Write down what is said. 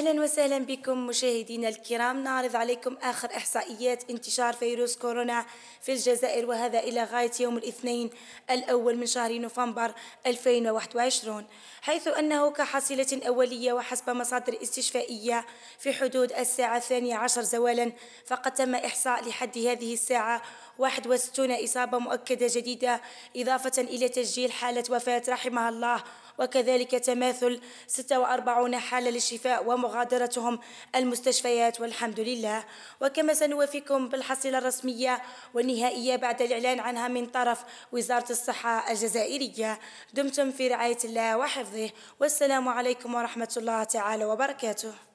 اهلا وسهلا بكم مشاهدينا الكرام نعرض عليكم اخر احصائيات انتشار فيروس كورونا في الجزائر وهذا الى غايه يوم الاثنين الاول من شهر نوفمبر 2021 حيث انه كحصيله اوليه وحسب مصادر استشفائيه في حدود الساعه الثانيه عشر زوالا فقد تم احصاء لحد هذه الساعه 61 إصابة مؤكدة جديدة إضافة إلى تسجيل حالة وفاة رحمها الله وكذلك تماثل 46 حالة للشفاء ومغادرتهم المستشفيات والحمد لله وكما سنوافيكم بالحصيلة الرسمية والنهائية بعد الإعلان عنها من طرف وزارة الصحة الجزائرية دمتم في رعاية الله وحفظه والسلام عليكم ورحمة الله تعالى وبركاته